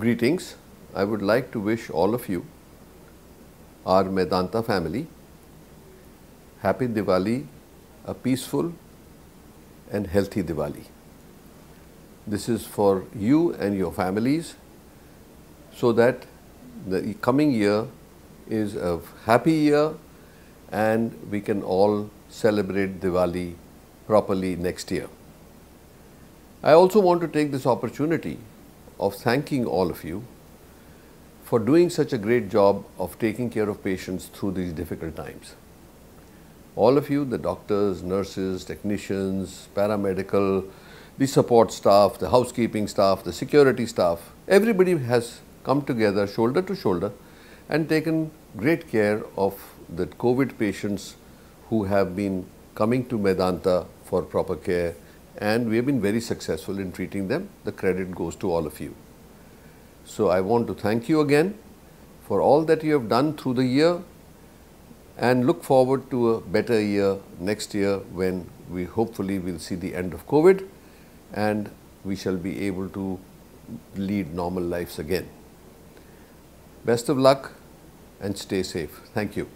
Greetings. I would like to wish all of you, our Medanta family, happy Diwali, a peaceful and healthy Diwali. This is for you and your families so that the coming year is a happy year and we can all celebrate Diwali properly next year. I also want to take this opportunity of thanking all of you for doing such a great job of taking care of patients through these difficult times. All of you, the doctors, nurses, technicians, paramedical, the support staff, the housekeeping staff, the security staff, everybody has come together shoulder to shoulder and taken great care of the COVID patients who have been coming to Medanta for proper care and we have been very successful in treating them. The credit goes to all of you. So I want to thank you again for all that you have done through the year and look forward to a better year next year when we hopefully will see the end of COVID and we shall be able to lead normal lives again. Best of luck and stay safe. Thank you.